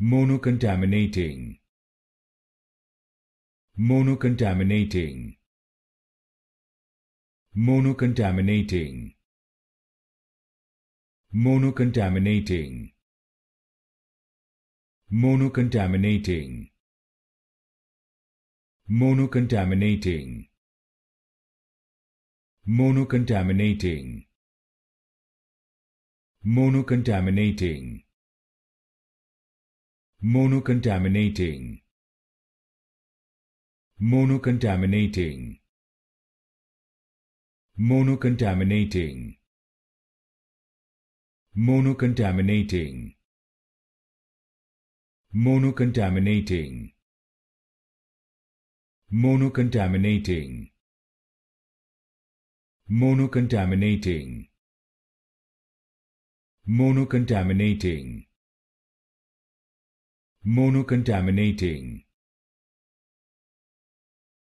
monocontaminating monocontaminating monocontaminating monocontaminating monocontaminating monocontaminating monocontaminating monocontaminating monocontaminating monocontaminating monocontaminating monocontaminating monocontaminating monocontaminating monocontaminating monocontaminating monocontaminating